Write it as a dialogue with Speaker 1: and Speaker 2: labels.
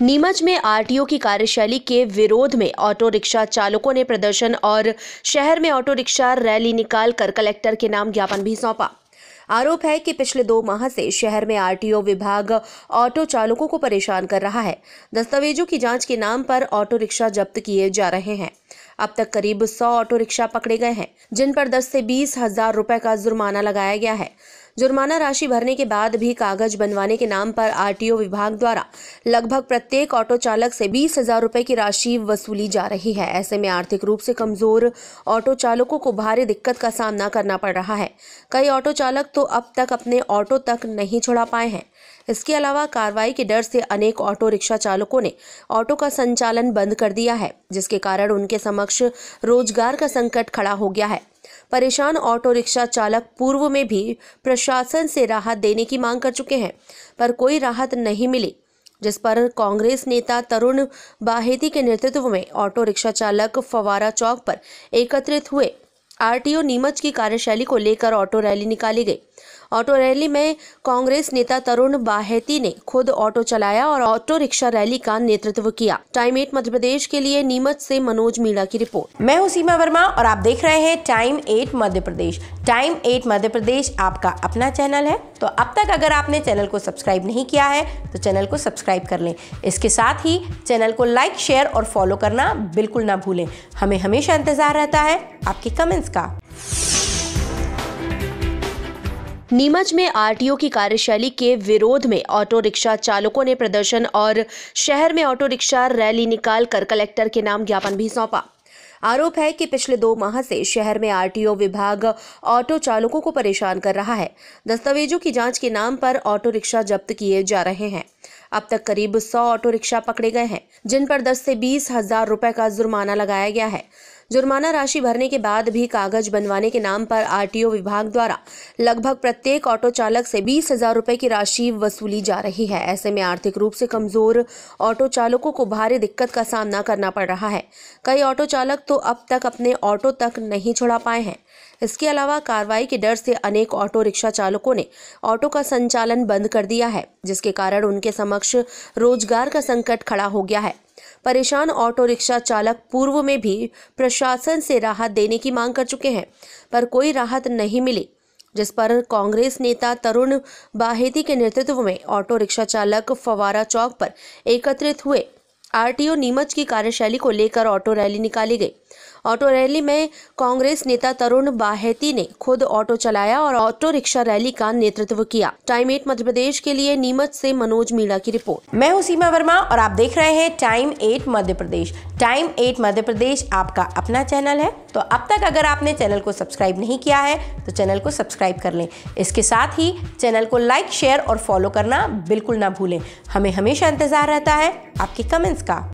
Speaker 1: नीमच में आरटीओ की कार्यशैली के विरोध में ऑटो रिक्शा चालकों ने प्रदर्शन और शहर में ऑटो रिक्शा रैली निकाल कर कलेक्टर के नाम ज्ञापन भी सौंपा आरोप है कि पिछले दो माह से शहर में आरटीओ विभाग ऑटो चालकों को परेशान कर रहा है दस्तावेजों की जांच के नाम पर ऑटो रिक्शा जब्त किए जा रहे हैं अब तक करीब सौ ऑटो रिक्शा पकड़े गए हैं जिन पर दस से बीस हजार रुपए का जुर्माना लगाया गया है जुर्माना राशि भरने के बाद भी कागज बनवाने के नाम पर आरटीओ विभाग द्वारा लगभग प्रत्येक ऑटो चालक से बीस हजार रुपए की राशि वसूली जा रही है ऐसे में आर्थिक रूप से कमजोर ऑटो चालकों को भारी दिक्कत का सामना करना पड़ रहा है कई ऑटो चालक तो अब तक अपने ऑटो तक नहीं छुड़ा पाए हैं इसके अलावा कार्रवाई के डर से अनेक ऑटो रिक्शा चालकों ने ऑटो का संचालन बंद कर दिया है जिसके कारण उनके समक्ष रोजगार का संकट खड़ा हो गया है परेशान ऑटो रिक्शा चालक पूर्व में भी प्रशासन से राहत देने की मांग कर चुके हैं पर कोई राहत नहीं मिली जिस पर कांग्रेस नेता तरुण बाहेती के नेतृत्व में ऑटो रिक्शा चालक फवारा चौक पर एकत्रित हुए आरटीओ नीमच की कार्यशैली को लेकर ऑटो रैली निकाली गई ऑटो रैली में कांग्रेस नेता तरुण बाहेती ने खुद ऑटो चलाया और ऑटो रिक्शा रैली का नेतृत्व किया टाइम एट मध्य प्रदेश के लिए नीमच से मनोज मीणा की रिपोर्ट मैं हूँ सीमा
Speaker 2: वर्मा और आप देख रहे हैं time at Madhya Pradesh time at Madhya Pradesh आपका अपना चैनल है तो अब तक अगर आपने चैनल को सब्सक्राइब नहीं किया है तो चैनल को सब्सक्राइब कर लें इसके साथ ही चैनल को लाइक शेयर और फॉलो करना बिल्कुल ना भूलें हमें हमेशा इंतज़ार रहता
Speaker 1: है आपके कमेंट्स का नीमच में आरटीओ की कार्यशैली के विरोध में ऑटो रिक्शा चालकों ने प्रदर्शन और शहर में ऑटो रिक्शा रैली निकाल कर कलेक्टर के नाम ज्ञापन भी सौंपा आरोप है कि पिछले दो माह से शहर में आरटीओ विभाग ऑटो चालकों को परेशान कर रहा है दस्तावेजों की जांच के नाम पर ऑटो रिक्शा जब्त किए जा रहे हैं अब तक करीब सौ ऑटो रिक्शा पकड़े गए हैं जिन पर दस से बीस हजार रुपए का जुर्माना लगाया गया है जुर्माना राशि भरने के बाद भी कागज बनवाने के नाम पर आरटीओ विभाग द्वारा लगभग प्रत्येक ऑटो चालक से बीस हजार रुपए की राशि वसूली जा रही है ऐसे में आर्थिक रूप से कमजोर ऑटो चालकों को भारी दिक्कत का सामना करना पड़ रहा है कई ऑटो चालक तो अब तक अपने ऑटो तक नहीं छुड़ा पाए हैं इसके अलावा कार्रवाई के डर से अनेक ऑटो रिक्शा चालकों ने ऑटो का संचालन बंद कर दिया है जिसके कारण उनके समक्ष रोजगार का संकट खड़ा हो गया है परेशान ऑटो रिक्शा चालक पूर्व में भी प्रशासन से राहत देने की मांग कर चुके हैं पर कोई राहत नहीं मिली जिस पर कांग्रेस नेता तरुण बाहेती के नेतृत्व में ऑटो रिक्शा चालक फवारा चौक पर एकत्रित हुए आरटीओ नीमच की कार्यशैली को लेकर ऑटो रैली निकाली गई ऑटो रैली में कांग्रेस नेता तरुण बाहेती ने खुद ऑटो चलाया और ऑटो रिक्शा रैली का नेतृत्व किया टाइम एट मध्य प्रदेश के लिए नीमच से मनोज मीणा की रिपोर्ट मैं हूँ सीमा वर्मा और
Speaker 2: आप देख रहे हैं time at Madhya Pradesh time at Madhya Pradesh आपका अपना चैनल है तो अब तक अगर आपने चैनल को सब्सक्राइब नहीं किया है तो चैनल को सब्सक्राइब कर लें इसके साथ ही चैनल को लाइक शेयर और फॉलो करना बिल्कुल ना भूलें हमें हमेशा इंतज़ार रहता है आपके कमेंट्स का